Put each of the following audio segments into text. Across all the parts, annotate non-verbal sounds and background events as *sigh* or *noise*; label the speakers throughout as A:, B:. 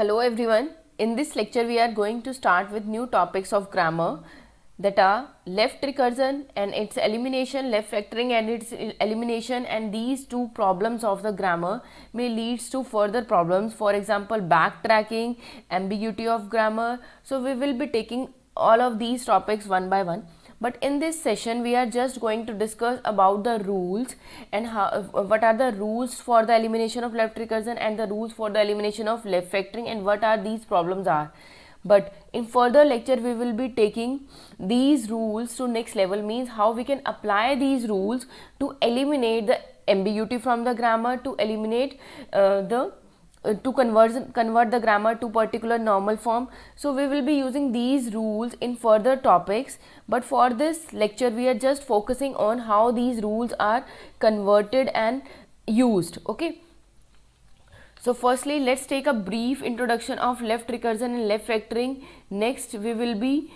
A: Hello everyone. In this lecture we are going to start with new topics of grammar that are left recursion and its elimination, left factoring and its elimination and these two problems of the grammar may leads to further problems for example backtracking, ambiguity of grammar. So we will be taking all of these topics one by one but in this session we are just going to discuss about the rules and how, uh, what are the rules for the elimination of left recursion and the rules for the elimination of left factoring and what are these problems are but in further lecture we will be taking these rules to next level means how we can apply these rules to eliminate the ambiguity from the grammar to eliminate uh, the uh, to convert, convert the grammar to particular normal form. So we will be using these rules in further topics but for this lecture we are just focusing on how these rules are converted and used. Okay. So firstly let's take a brief introduction of left recursion and left factoring. Next we will be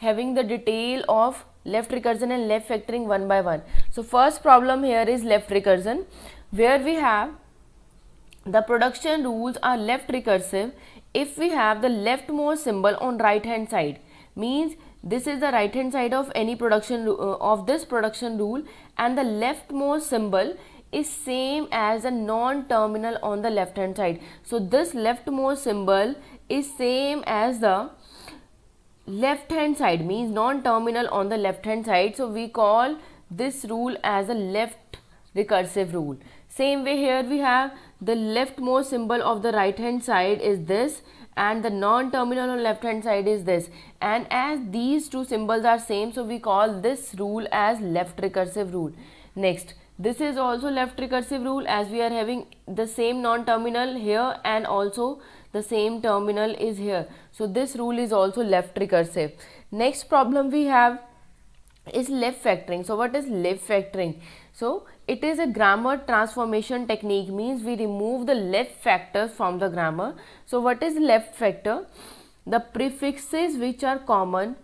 A: having the detail of left recursion and left factoring one by one. So first problem here is left recursion where we have the production rules are left recursive if we have the leftmost symbol on right hand side means this is the right hand side of any production uh, of this production rule and the leftmost symbol is same as a non-terminal on the left hand side so this leftmost symbol is same as the left hand side means non-terminal on the left hand side so we call this rule as a left recursive rule same way here we have the leftmost symbol of the right hand side is this and the non-terminal on left hand side is this and as these two symbols are same so we call this rule as left recursive rule next this is also left recursive rule as we are having the same non-terminal here and also the same terminal is here so this rule is also left recursive next problem we have is left factoring so what is left factoring so it is a grammar transformation technique means we remove the left factors from the grammar. So what is left factor? The prefixes which are common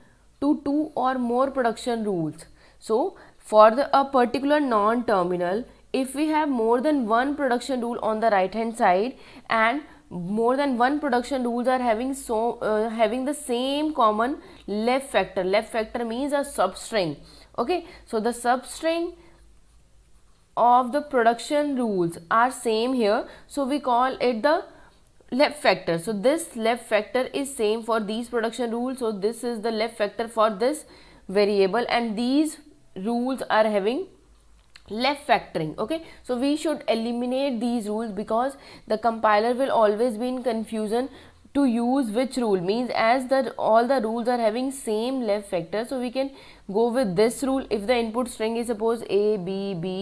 A: to two or more production rules. So for the, a particular non-terminal, if we have more than one production rule on the right hand side and more than one production rules are having so uh, having the same common left factor left factor means a substring okay so the substring of the production rules are same here so we call it the left factor so this left factor is same for these production rules so this is the left factor for this variable and these rules are having left factoring okay so we should eliminate these rules because the compiler will always be in confusion to use which rule means as that all the rules are having same left factor so we can go with this rule if the input string is suppose a b b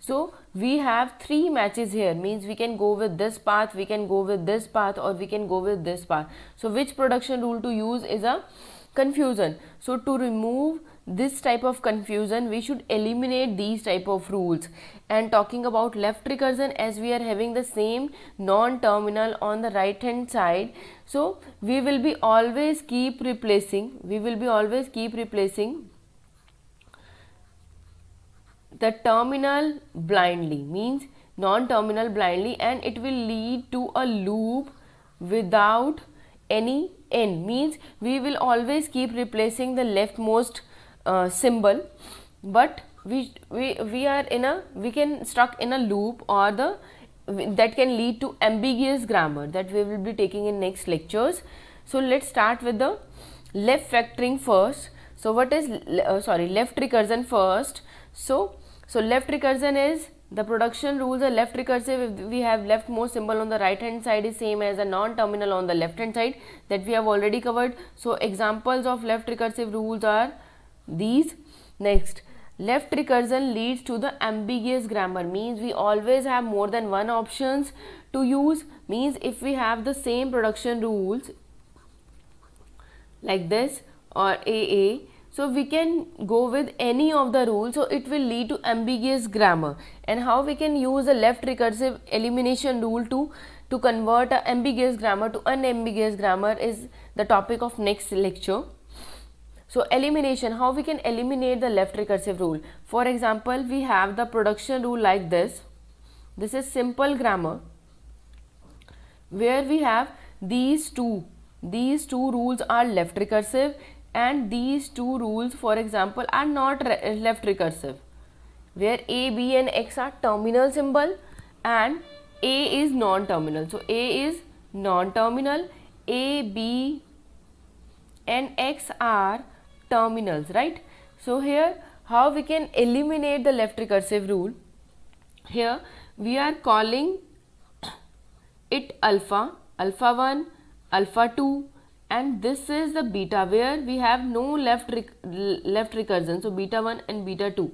A: so we have three matches here means we can go with this path we can go with this path or we can go with this path so which production rule to use is a confusion so to remove this type of confusion we should eliminate these type of rules and talking about left recursion as we are having the same non-terminal on the right hand side so we will be always keep replacing we will be always keep replacing the terminal blindly means non-terminal blindly and it will lead to a loop without any end means we will always keep replacing the leftmost uh, symbol but we we we are in a we can stuck in a loop or the that can lead to ambiguous grammar that we will be taking in next lectures so let's start with the left factoring first so what is uh, sorry left recursion first so so left recursion is the production rules are left recursive if we have leftmost symbol on the right hand side is same as a non-terminal on the left hand side that we have already covered so examples of left recursive rules are these next Left recursion leads to the ambiguous grammar means we always have more than one options to use means if we have the same production rules like this or AA so we can go with any of the rules so it will lead to ambiguous grammar and how we can use the left recursive elimination rule to to convert ambiguous grammar to unambiguous grammar is the topic of next lecture. So elimination, how we can eliminate the left recursive rule. For example, we have the production rule like this. This is simple grammar where we have these two. These two rules are left recursive and these two rules for example are not re uh, left recursive where A, B and X are terminal symbol and A is non-terminal. So A is non-terminal, A, B and X are terminals right so here how we can eliminate the left recursive rule here we are calling it alpha alpha 1 alpha 2 and this is the beta where we have no left rec left recursion so beta 1 and beta 2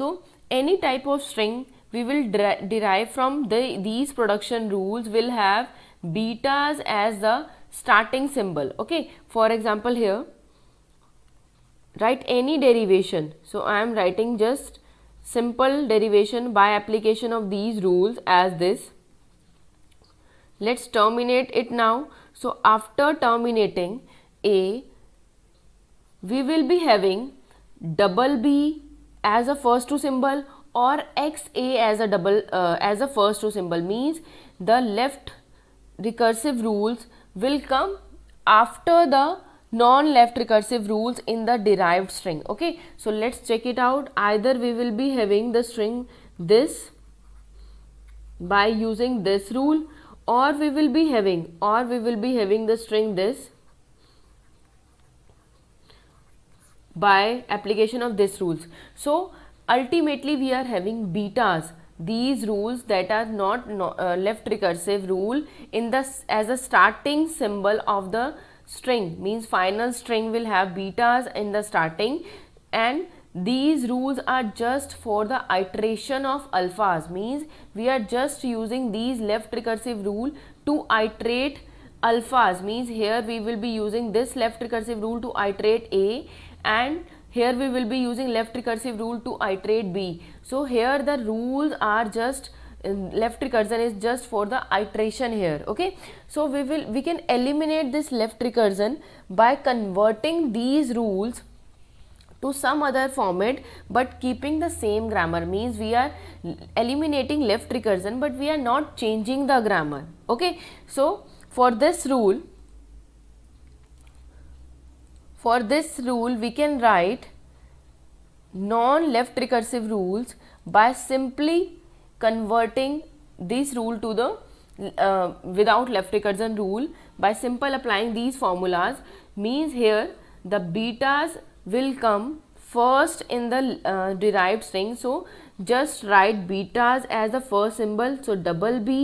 A: so any type of string we will derive from the these production rules will have betas as the starting symbol okay for example here write any derivation. So, I am writing just simple derivation by application of these rules as this. Let's terminate it now. So, after terminating A, we will be having double B as a first two symbol or XA as a double uh, as a first two symbol means the left recursive rules will come after the non-left recursive rules in the derived string okay so let's check it out either we will be having the string this by using this rule or we will be having or we will be having the string this by application of this rules so ultimately we are having betas these rules that are not, uh, left recursive rule in the as a starting symbol of the string means final string will have betas in the starting and these rules are just for the iteration of alphas means we are just using these left recursive rule to iterate alphas means here we will be using this left recursive rule to iterate a and here we will be using left recursive rule to iterate b so here the rules are just left recursion is just for the iteration here okay so we will we can eliminate this left recursion by converting these rules to some other format but keeping the same grammar means we are eliminating left recursion but we are not changing the grammar okay so for this rule for this rule we can write non left recursive rules by simply converting this rule to the uh, without left recursion rule by simple applying these formulas means here the betas will come first in the uh, derived string so just write betas as the first symbol so double b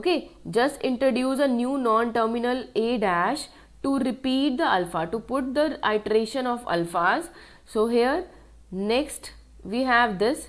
A: okay just introduce a new non-terminal a dash to repeat the alpha to put the iteration of alphas so here next we have this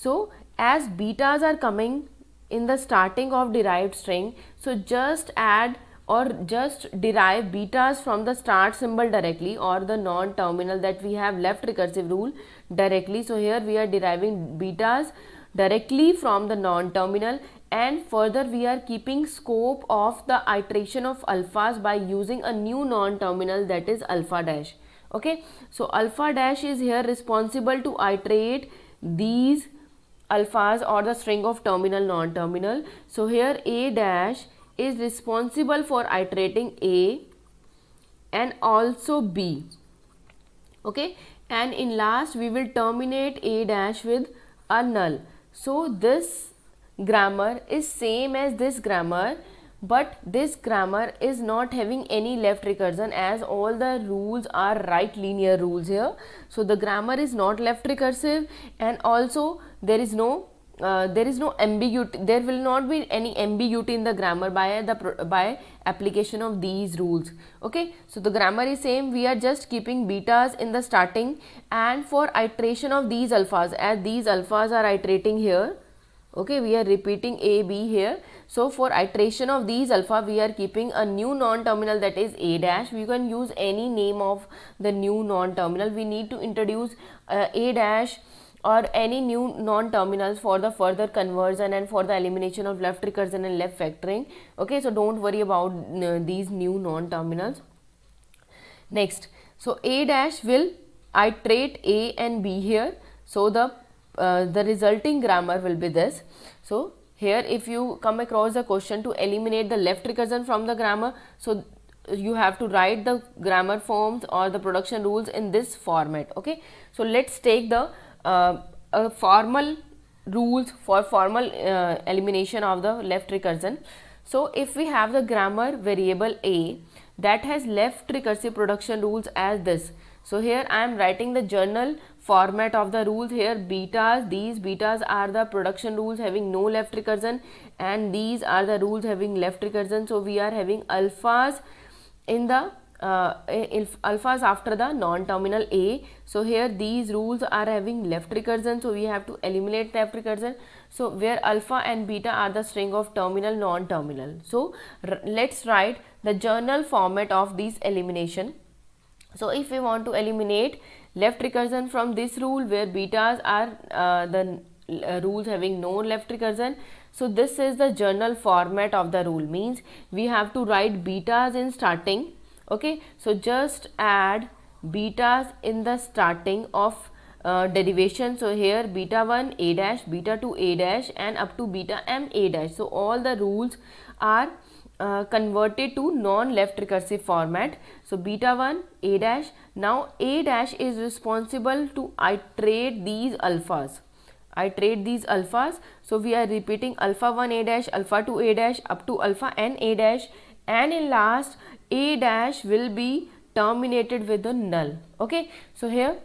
A: so as betas are coming in the starting of derived string, so just add or just derive betas from the start symbol directly or the non-terminal that we have left recursive rule directly. So here we are deriving betas directly from the non-terminal and further we are keeping scope of the iteration of alphas by using a new non-terminal that is alpha dash. Okay. So alpha dash is here responsible to iterate these alphas or the string of terminal non-terminal. So here A dash is responsible for iterating A and also B. Okay. And in last we will terminate A dash with a null. So this grammar is same as this grammar but this grammar is not having any left recursion as all the rules are right linear rules here so the grammar is not left recursive and also there is no uh, there is no ambiguity there will not be any ambiguity in the grammar by the by application of these rules okay so the grammar is same we are just keeping betas in the starting and for iteration of these alphas as these alphas are iterating here okay we are repeating a b here so for iteration of these alpha we are keeping a new non-terminal that is a dash we can use any name of the new non-terminal we need to introduce uh, a dash or any new non-terminals for the further conversion and for the elimination of left recursion and left factoring okay so don't worry about uh, these new non-terminals next so a dash will iterate a and b here so the uh, the resulting grammar will be this. So here if you come across a question to eliminate the left recursion from the grammar, so you have to write the grammar forms or the production rules in this format. Okay. So let's take the uh, formal rules for formal uh, elimination of the left recursion. So if we have the grammar variable A that has left recursive production rules as this. So here I am writing the journal format of the rules here betas these betas are the production rules having no left recursion and these are the rules having left recursion so we are having alphas in the uh, alphas after the non-terminal A. So here these rules are having left recursion. So we have to eliminate left recursion. So where alpha and beta are the string of terminal non-terminal. So let's write the journal format of this elimination. So if we want to eliminate left recursion from this rule where betas are uh, the uh, rules having no left recursion. So this is the general format of the rule means we have to write betas in starting. Okay, so just add betas in the starting of uh, derivation. So here beta 1 a dash, beta 2 a dash and up to beta m a dash. So all the rules are uh, converted to non-left recursive format. So beta 1, A dash. Now A dash is responsible to iterate these alphas. Iterate these alphas. So we are repeating alpha 1 A dash, alpha 2 A dash, up to alpha n A dash. And in last, A dash will be terminated with a null. Okay. So here,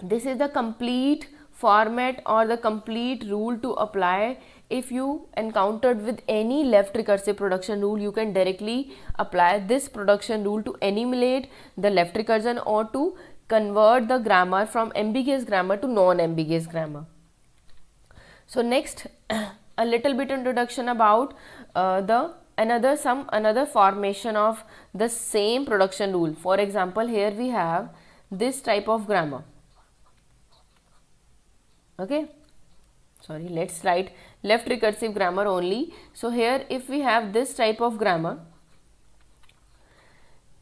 A: this is the complete format or the complete rule to apply if you encountered with any left recursive production rule you can directly apply this production rule to eliminate the left recursion or to convert the grammar from ambiguous grammar to non-ambiguous grammar. So next *clears throat* a little bit introduction about uh, the another some another formation of the same production rule for example here we have this type of grammar okay sorry let's write left recursive grammar only so here if we have this type of grammar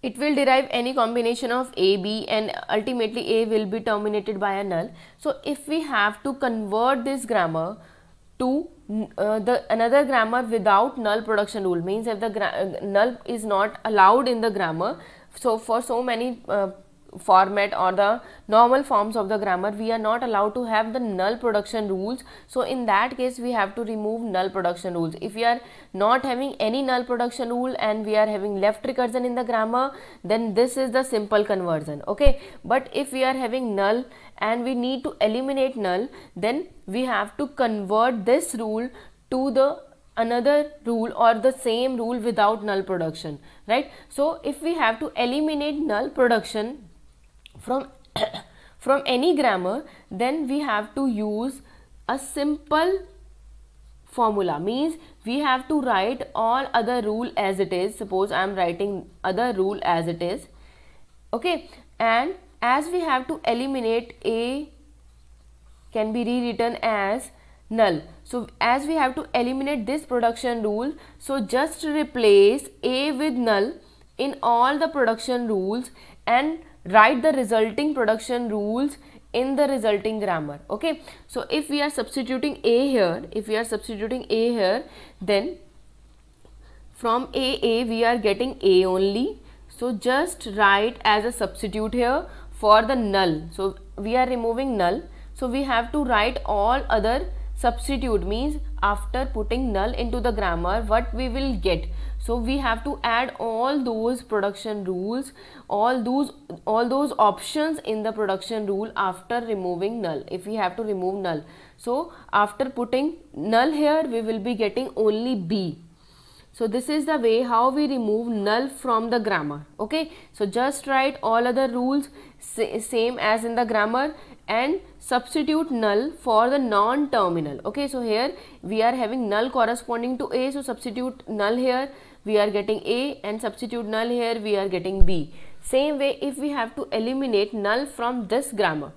A: it will derive any combination of a b and ultimately a will be terminated by a null so if we have to convert this grammar to uh, the another grammar without null production rule means if the uh, null is not allowed in the grammar so for so many uh, format or the normal forms of the grammar we are not allowed to have the null production rules so in that case we have to remove null production rules if we are not having any null production rule and we are having left recursion in the grammar then this is the simple conversion okay but if we are having null and we need to eliminate null then we have to convert this rule to the another rule or the same rule without null production right so if we have to eliminate null production from *coughs* from any grammar then we have to use a simple formula means we have to write all other rule as it is suppose I am writing other rule as it is okay and as we have to eliminate a can be rewritten as null so as we have to eliminate this production rule so just replace a with null in all the production rules and write the resulting production rules in the resulting grammar okay so if we are substituting a here if we are substituting a here then from aa we are getting a only so just write as a substitute here for the null so we are removing null so we have to write all other substitute means after putting null into the grammar what we will get so we have to add all those production rules all those all those options in the production rule after removing null if we have to remove null so after putting null here we will be getting only b so this is the way how we remove null from the grammar okay so just write all other rules same as in the grammar and substitute null for the non-terminal okay so here we are having null corresponding to a so substitute null here we are getting a and substitute null here we are getting b same way if we have to eliminate null from this grammar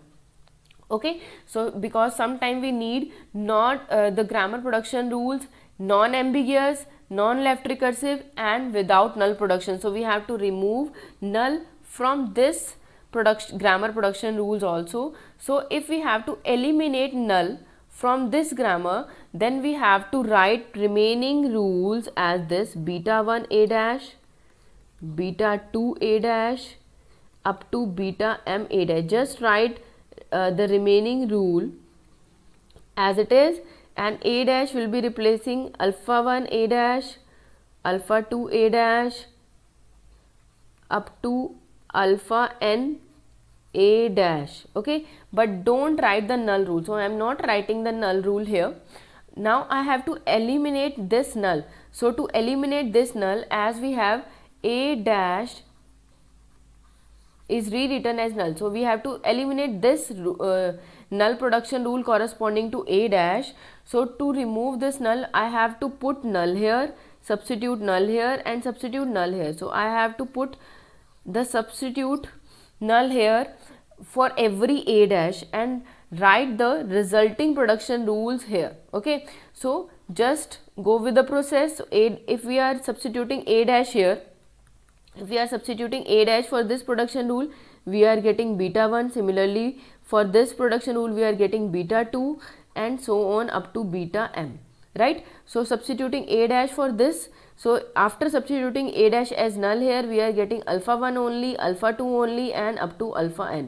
A: okay so because sometimes we need not uh, the grammar production rules non-ambiguous non-left recursive and without null production so we have to remove null from this production, grammar production rules also. So if we have to eliminate null from this grammar, then we have to write remaining rules as this beta 1 a dash, beta 2 a dash, up to beta m a dash. Just write uh, the remaining rule as it is and a dash will be replacing alpha 1 a dash, alpha 2 a dash, up to alpha n a dash okay but don't write the null rule so i am not writing the null rule here now i have to eliminate this null so to eliminate this null as we have a dash is rewritten as null so we have to eliminate this uh, null production rule corresponding to a dash so to remove this null i have to put null here substitute null here and substitute null here so i have to put the substitute null here for every a dash and write the resulting production rules here okay so just go with the process a, if we are substituting a dash here if we are substituting a dash for this production rule we are getting beta 1 similarly for this production rule we are getting beta 2 and so on up to beta m right so substituting a dash for this so after substituting a dash as null here we are getting alpha 1 only alpha 2 only and up to alpha n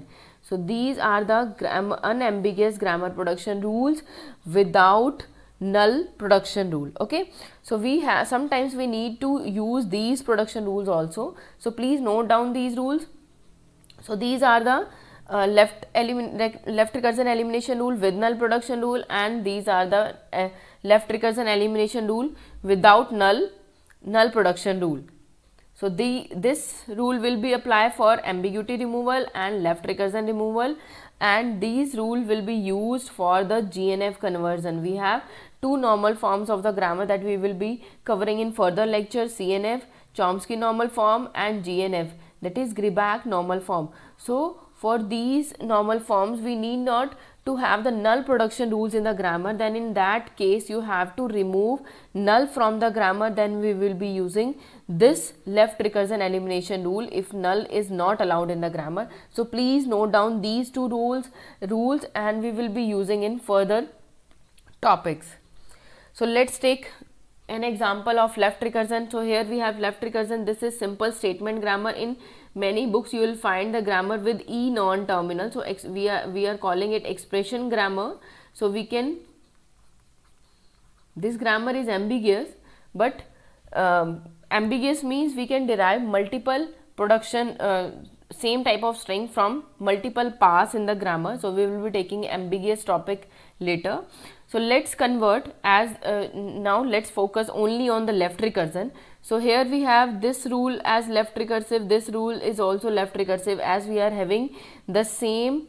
A: so these are the gram unambiguous grammar production rules without null production rule okay so we have sometimes we need to use these production rules also so please note down these rules so these are the uh, left left recursion elimination rule with null production rule and these are the uh, left recursion elimination rule without null null production rule. So, the this rule will be applied for ambiguity removal and left recursion removal and these rule will be used for the GNF conversion. We have two normal forms of the grammar that we will be covering in further lecture CNF, Chomsky normal form and GNF that is Griback normal form. So, for these normal forms we need not to have the null production rules in the grammar then in that case you have to remove null from the grammar then we will be using this left recursion elimination rule if null is not allowed in the grammar so please note down these two rules rules and we will be using in further topics so let's take an example of left recursion so here we have left recursion this is simple statement grammar in many books you will find the grammar with e non-terminal so we are we are calling it expression grammar so we can this grammar is ambiguous but um, ambiguous means we can derive multiple production uh, same type of string from multiple paths in the grammar so we will be taking ambiguous topic later so let's convert as uh, now let's focus only on the left recursion so here we have this rule as left recursive, this rule is also left recursive as we are having the same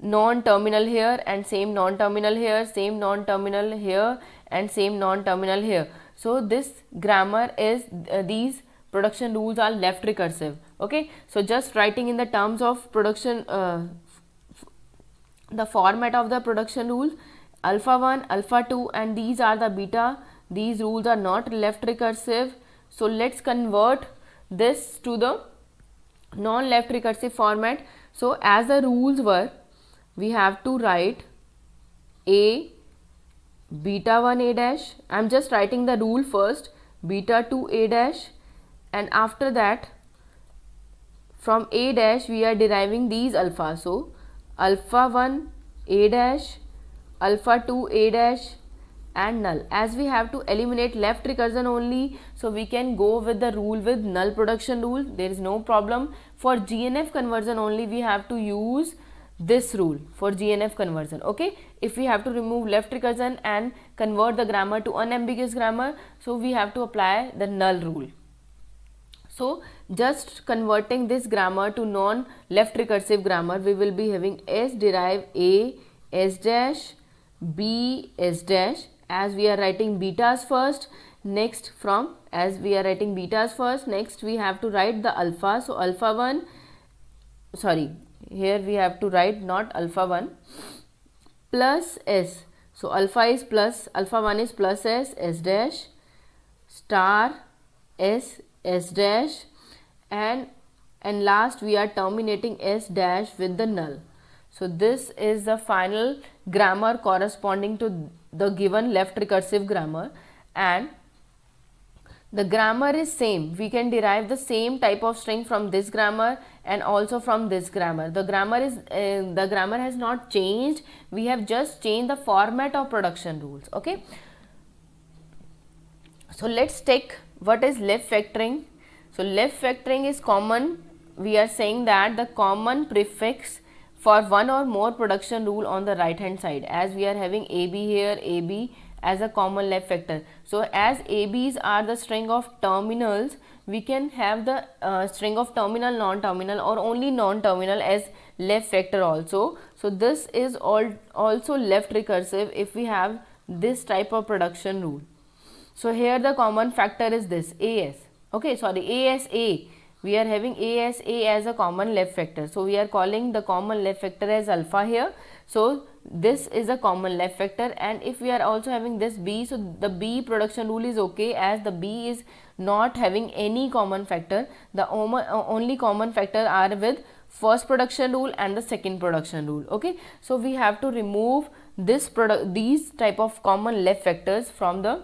A: non-terminal here and same non-terminal here, same non-terminal here and same non-terminal here. So this grammar is uh, these production rules are left recursive. Okay, so just writing in the terms of production, uh, the format of the production rule alpha 1, alpha 2 and these are the beta. These rules are not left recursive so let's convert this to the non-left recursive format. So as the rules were, we have to write A beta 1 A dash. I am just writing the rule first beta 2 A dash and after that from A dash we are deriving these alpha. So alpha 1 A dash, alpha 2 A dash and null as we have to eliminate left recursion only so we can go with the rule with null production rule there is no problem for GNF conversion only we have to use this rule for GNF conversion okay if we have to remove left recursion and convert the grammar to unambiguous grammar so we have to apply the null rule so just converting this grammar to non left recursive grammar we will be having s derive a s dash b s dash as we are writing betas first next from as we are writing betas first next we have to write the alpha so alpha 1 sorry here we have to write not alpha 1 plus s so alpha is plus alpha 1 is plus s s dash star s s dash and and last we are terminating s dash with the null so this is the final grammar corresponding to the given left recursive grammar and the grammar is same we can derive the same type of string from this grammar and also from this grammar the grammar is uh, the grammar has not changed we have just changed the format of production rules okay so let's take what is left factoring so left factoring is common we are saying that the common prefix for one or more production rule on the right hand side as we are having AB here AB as a common left factor. So as ABs are the string of terminals we can have the uh, string of terminal non-terminal or only non-terminal as left factor also. So this is all also left recursive if we have this type of production rule. So here the common factor is this AS okay sorry ASA we are having A as A as a common left factor. So, we are calling the common left factor as alpha here. So, this is a common left factor and if we are also having this B, so the B production rule is okay as the B is not having any common factor. The uh, only common factor are with first production rule and the second production rule okay so we have to remove this product these type of common left factors from the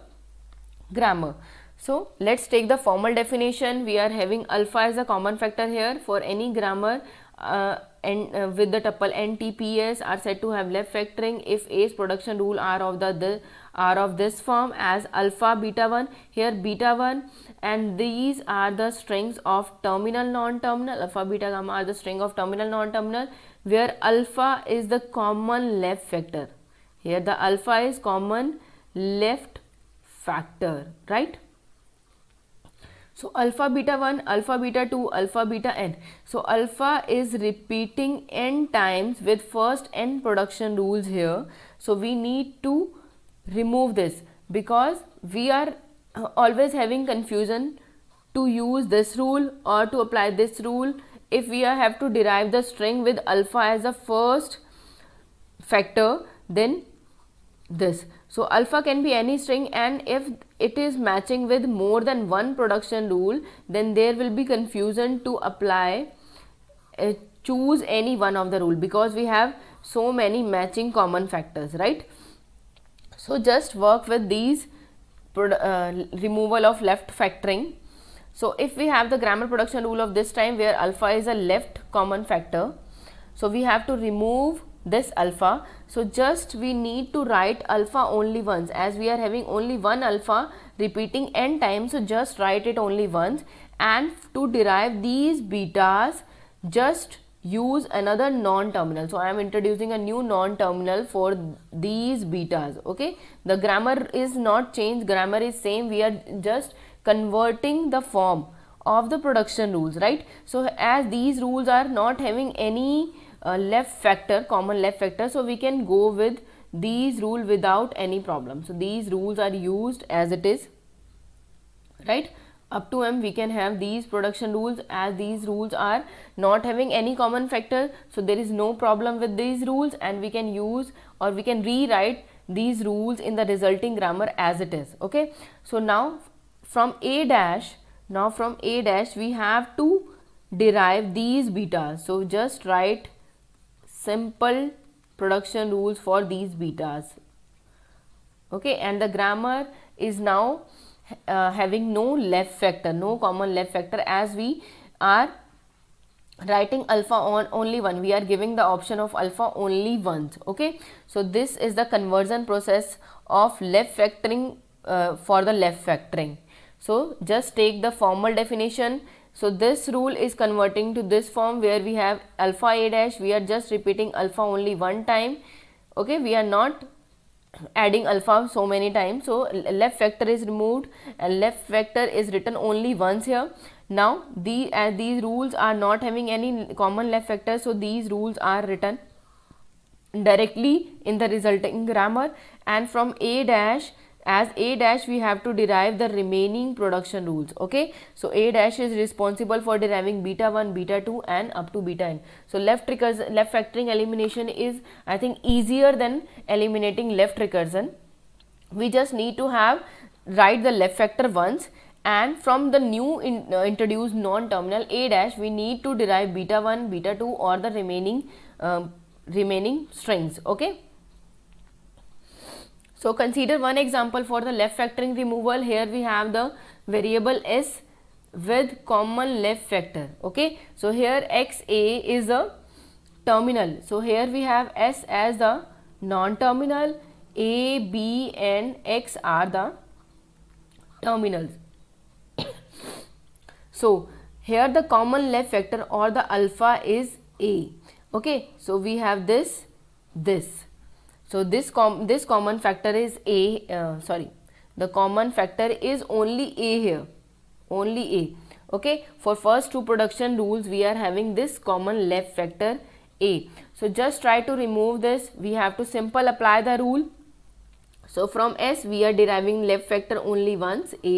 A: grammar so let's take the formal definition. We are having alpha as a common factor here for any grammar uh, and uh, with the tuple NTPS are said to have left factoring if A's production rule are of the, the are of this form as alpha beta 1 here beta 1 and these are the strings of terminal non-terminal alpha beta gamma are the string of terminal non-terminal where alpha is the common left factor here the alpha is common left factor right so alpha beta 1, alpha beta 2, alpha beta n. So alpha is repeating n times with first n production rules here. So we need to remove this because we are uh, always having confusion to use this rule or to apply this rule if we have to derive the string with alpha as the first factor then this. So alpha can be any string and if it is matching with more than one production rule then there will be confusion to apply uh, choose any one of the rule because we have so many matching common factors right so just work with these uh, removal of left factoring so if we have the grammar production rule of this time where alpha is a left common factor so we have to remove this alpha. So just we need to write alpha only once as we are having only one alpha repeating n times. So just write it only once and to derive these betas just use another non-terminal. So I am introducing a new non-terminal for these betas. Okay. The grammar is not changed. Grammar is same. We are just converting the form of the production rules. Right. So as these rules are not having any a left factor common left factor so we can go with these rule without any problem so these rules are used as it is right up to m we can have these production rules as these rules are not having any common factor so there is no problem with these rules and we can use or we can rewrite these rules in the resulting grammar as it is okay so now from a dash now from a dash we have to derive these betas so just write simple production rules for these betas okay and the grammar is now uh, having no left factor no common left factor as we are writing alpha on only one we are giving the option of alpha only once okay so this is the conversion process of left factoring uh, for the left factoring so just take the formal definition so this rule is converting to this form where we have alpha a dash. We are just repeating alpha only one time. Okay, we are not adding alpha so many times. So left factor is removed and left factor is written only once here. Now the, uh, these rules are not having any common left factor. So these rules are written directly in the resulting grammar and from a dash as A dash we have to derive the remaining production rules okay so A dash is responsible for deriving beta 1 beta 2 and up to beta n so left recursion left factoring elimination is I think easier than eliminating left recursion we just need to have write the left factor once and from the new in, uh, introduced non-terminal A dash we need to derive beta 1 beta 2 or the remaining um, remaining strings okay so consider one example for the left factoring removal. Here we have the variable s with common left factor. Okay. So here xa is a terminal. So here we have s as the non-terminal, a, b and x are the terminals. *coughs* so here the common left factor or the alpha is a. Okay. So we have this, this so this com this common factor is a uh, sorry the common factor is only a here only a okay for first two production rules we are having this common left factor a so just try to remove this we have to simple apply the rule so from s we are deriving left factor only once a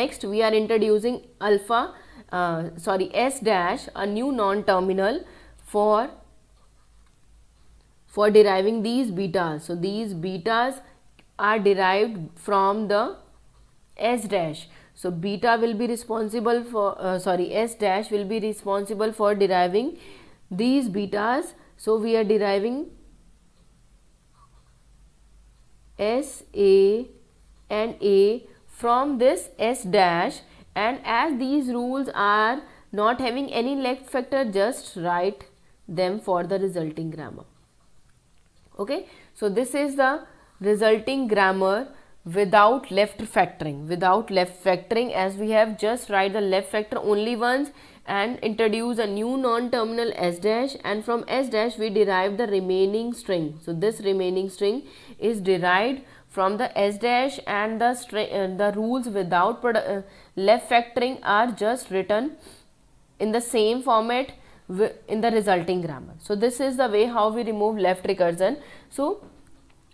A: next we are introducing alpha uh, sorry s dash a new non terminal for for deriving these betas. So these betas are derived from the S dash. So beta will be responsible for, uh, sorry, S dash will be responsible for deriving these betas. So we are deriving S, A and A from this S dash and as these rules are not having any left factor just write them for the resulting grammar okay so this is the resulting grammar without left factoring without left factoring as we have just write the left factor only once and introduce a new non-terminal s dash and from s dash we derive the remaining string so this remaining string is derived from the s dash and the string uh, the rules without uh, left factoring are just written in the same format in the resulting grammar. So this is the way how we remove left recursion. So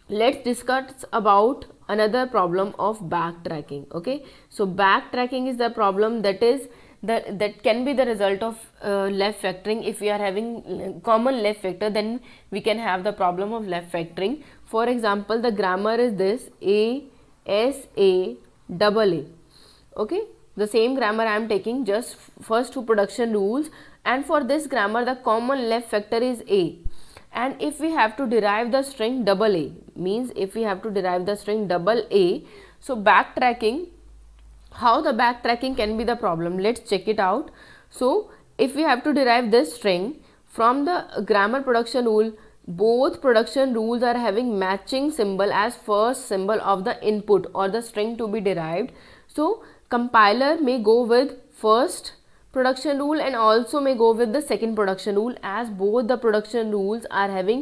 A: let's discuss about another problem of backtracking. Okay. So backtracking is the problem that is that that can be the result of uh, left factoring if we are having uh, common left factor then we can have the problem of left factoring for example the grammar is this a s a double a okay the same grammar i am taking just first two production rules and for this grammar the common left factor is a and if we have to derive the string double a means if we have to derive the string double a so backtracking how the backtracking can be the problem let's check it out so if we have to derive this string from the grammar production rule both production rules are having matching symbol as first symbol of the input or the string to be derived so compiler may go with first production rule and also may go with the second production rule as both the production rules are having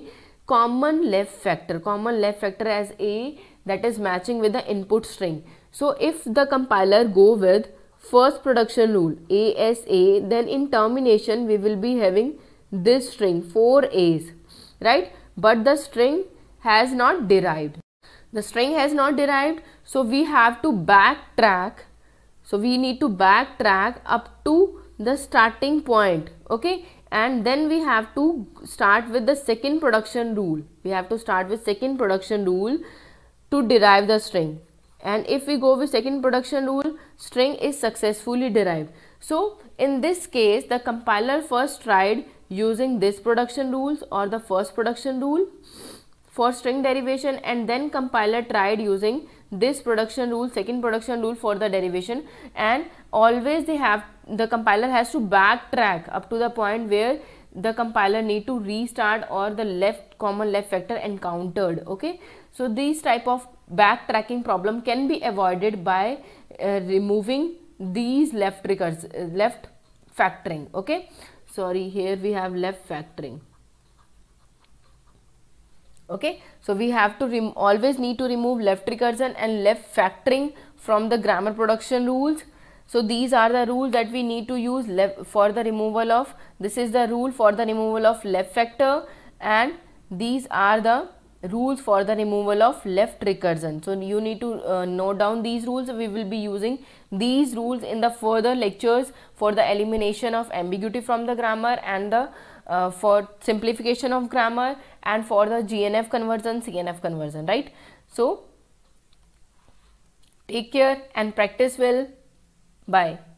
A: common left factor common left factor as a that is matching with the input string so if the compiler go with first production rule ASA then in termination we will be having this string 4 A's right but the string has not derived the string has not derived so we have to backtrack so we need to backtrack up to the starting point okay and then we have to start with the second production rule we have to start with second production rule to derive the string and if we go with second production rule string is successfully derived so in this case the compiler first tried using this production rules or the first production rule for string derivation and then compiler tried using this production rule second production rule for the derivation and always they have the compiler has to backtrack up to the point where the compiler need to restart or the left common left factor encountered okay so these type of backtracking problem can be avoided by uh, removing these left triggers uh, left factoring okay sorry here we have left factoring okay so we have to always need to remove left recursion and left factoring from the grammar production rules so these are the rules that we need to use for the removal of this is the rule for the removal of left factor and these are the rules for the removal of left recursion so you need to uh, note down these rules we will be using these rules in the further lectures for the elimination of ambiguity from the grammar and the uh, for simplification of grammar and for the GNF conversion, CNF conversion, right? So, take care and practice well. Bye.